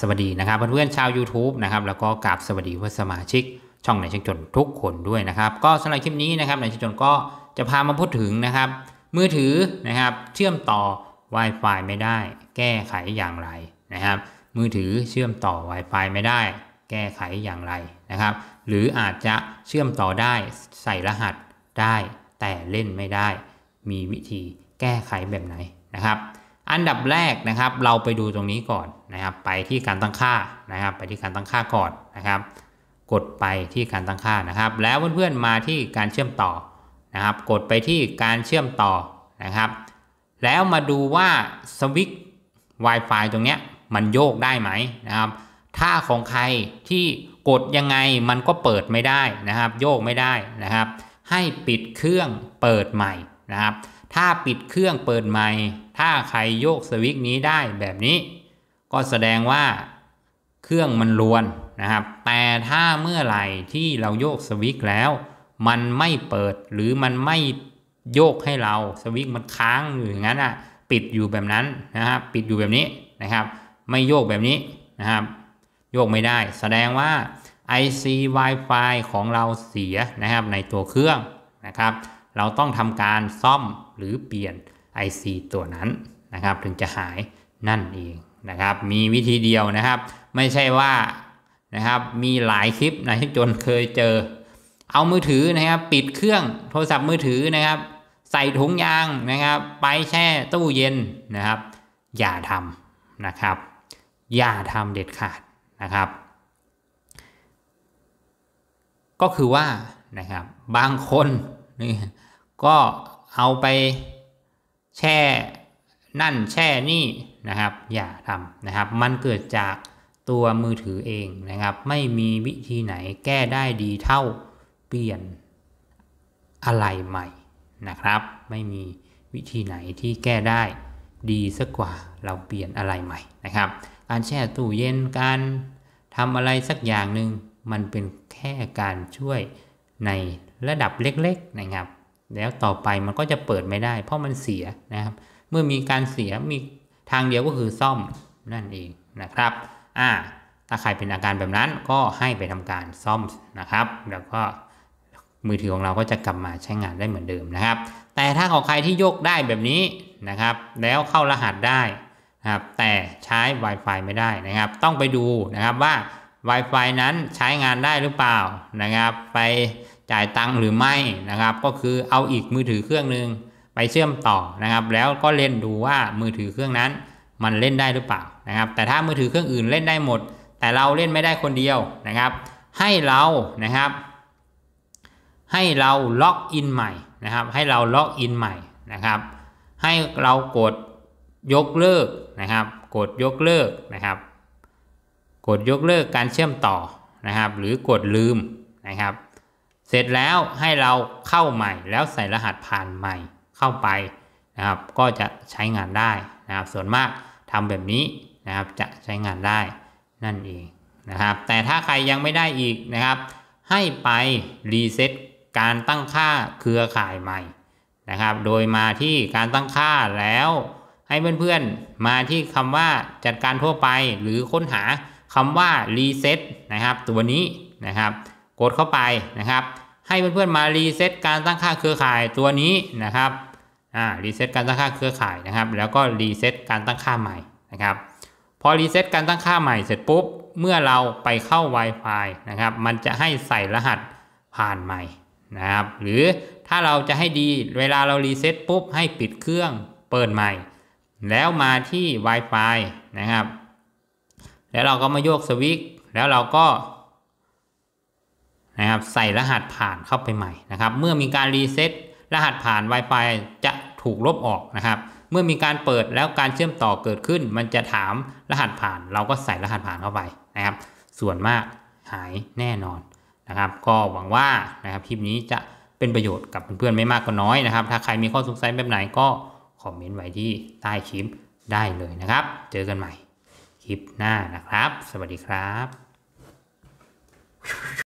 สวัสดีนะครับเพื่อนๆชาว YouTube นะครับแล้วก็กราบสวัสดีเพื่อนสมาชิก ช่องในช่างจนทุกคนด้วยนะครับ ก็สำหรับคลิปนี้นะครับในช่างจนก็จะพามาพูดถึงนะครับ มือถือนะครับเชื่อมต่อ Wi-Fi ไม่ได้ แก้ไขอย่างไรนะครับ มือถือเชื่อมต่อ Wi-Fi ไม่ได้ แก้ไขอย่างไรนะครับ หรืออาจจะเชื่อมต่อได้ใส่รหัสได้แต่เล่นไม่ได้ มีวิธีแก้ไขแบบไหนนะครับ อันดับแรกนะครับเราไปดูตรงนี้ก่อนครับไปที่การตั้งค่านะครับ ไปที่การตั้งค่าก่อนนะครับ กดไปที่การตั้งค่านะครับ แล้วเพื่อนๆมาที่การเชื่อมต่อนะครับ กดไปที่การเชื่อมต่อนะครับ แล้วมาดูว่าสวิตช์ Wi-Fi ตรงเนี้ยมันโยกได้ไหมนะครับ ถ้าของใครที่กดยังไงมันก็เปิดไม่ได้นะครับ โยกไม่ได้นะครับ ให้ปิดเครื่องเปิดใหม่นะครับ ถ้าปิดเครื่องเปิดใหม่ถ้าใครโยกสวิตช์นี้ได้แบบนี้ก็แสดงว่าเครื่องมันรวนนะครับ แต่ถ้าเมื่อไหร่ที่เราโยกสวิตช์แล้ว มันไม่เปิดหรือมันไม่โยกให้เราสวิตช์มันค้างอยู่อย่างนั้นอ่ะปิดอยู่แบบนั้นนะครับปิดอยู่แบบนี้นะครับ ไม่โยกแบบนี้นะครับ โยกไม่ได้แสดงว่า IC Wi-Fi ของเราเสียนะครับในตัวเครื่องนะครับ เราต้องทำการซ่อมหรือเปลี่ยน IC ตัวนั้นนะครับ ถึงจะหายนั่นเองนะครับมีวิธีเดียวนะครับไม่ใช่ว่านะครับมีหลายคลิปนะที่จนเคยเจอเอามือถือนะครับ ปิดเครื่องโทรศัพท์มือถือนะครับ ใส่ถุงยางนะครับ ไปแช่ตู้เย็นนะครับ อย่าทำนะครับ อย่าทำเด็ดขาดนะครับ ก็คือว่านะครับบางคนนี่ก็เอาไปแช่นั่นแช่นี่นะครับอย่าทำนะครับ มันเกิดจากตัวมือถือเองนะครับ ไม่มีวิธีไหนแก้ได้ดีเท่าเปลี่ยนอะไรใหม่นะครับ ไม่มีวิธีไหนที่แก้ได้ดีสักกว่าเราเปลี่ยนอะไรใหม่นะครับ การแช่ตู้เย็นการทำอะไรสักอย่างหนึ่งมันเป็นแค่การช่วยในระดับเล็กๆ นะครับ แล้วต่อไปมันก็จะเปิดไม่ได้ เพราะมันเสียนะครับมื่อมีการเสียมีทางเดียวก็คือซ่อมนั่นเองนะครับอ่าถ้าใครเป็นอาการแบบนั้น ก็ให้ไปทำการซ่อมนะครับ แล้วก็มือถือของเราก็จะกลับมาใช้งานได้เหมือนเดิมนะครับ แต่ถ้าของใครที่โยกได้แบบนี้นะครับ แล้วเข้ารหัสได้นะครับแต่ใช้ Wi-Fi ไม่ได้นะครับ ต้องไปดูนะครับว่า Wi-Fi นั้นใช้งานได้หรือเปล่านะครับ ไปจ่ายตังค์หรือไม่นะครับ ก็คือเอาอีกมือถือเครื่องหนึ่งไปเชื่อมต่อนะครับ แล้วก็เล่นดูว่ามือถือเครื่องนั้นมันเล่นได้หรือเปล่านะครับ แต่ถ้ามือถือเครื่องอื่นเล่นได้หมด แต่เราเล่นไม่ได้คนเดียวนะครับ ให้เรา นะครับ ให้เราล็อกอินใหม่นะครับ ให้เราล็อกอินใหม่นะครับ ให้เรากดยกเลิกนะครับ กดยกเลิกนะครับ กดยกเลิกการเชื่อมต่อนะครับ หรือกดลืมนะครับ เสร็จแล้วให้เราเข้าใหม่ แล้วใส่รหัสผ่านใหม่เข้าไปนะครับก็จะใช้งานได้นะครับ ส่วนมากทำแบบนี้นะครับจะใช้งานได้นั่นเองนะครับ แต่ถ้าใครยังไม่ได้อีกนะครับ ให้ไปรีเซ็ตการตั้งค่าเครือข่ายใหม่นะครับ โดยมาที่การตั้งค่าแล้ว ให้เพื่อนๆมาที่คำว่าจัดการทั่วไปหรือค้นหาคำว่ารีเซ็ตนะครับ ตัวนี้นะครับกดเข้าไปนะครับให้เพื่อนๆ มา รีเซ็ตการตั้งค่าเครือข่ายตัวนี้นะครับอ่ารีเซ็ตการตั้งค่าเครือข่ายนะครับ แล้วก็รีเซ็ตการตั้งค่าใหม่นะครับ พอรีเซ็ตการตั้งค่าใหม่เสร็จปุ๊บ เมื่อเราไปเข้า Wi-Fi นะครับ มันจะให้ใส่รหัสผ่านใหม่นะครับ หรือถ้าเราจะให้ดีเวลาเรารีเซ็ตปุ๊บให้ปิดเครื่องเปิดใหม่ แล้วมาที่ Wi-Fi นะครับ แล้วเราก็มาโยกสวิตช์แล้วเราก็นะครับใส่รหัสผ่านเข้าไปใหม่นะครับเมื่อมีการรีเซ็ตรหัสผ่าน Wi-Fi จะถูกลบออกนะครับ เมื่อมีการเปิดแล้วการเชื่อมต่อเกิดขึ้น มันจะถามรหัสผ่าน เราก็ใส่รหัสผ่านเข้าไปนะครับ ส่วนมากหายแน่นอนนะครับ ก็หวังว่านะครับคลิปนี้จะเป็นประโยชน์กับเพื่อนๆไม่มากก็น้อยนะครับ ถ้าใครมีข้อสงสัยแบบไหนก็คอมเมนต์ไว้ที่ใต้คลิป ได้เลยนะครับ เจอกันใหม่คลิปหน้านะครับ สวัสดีครับ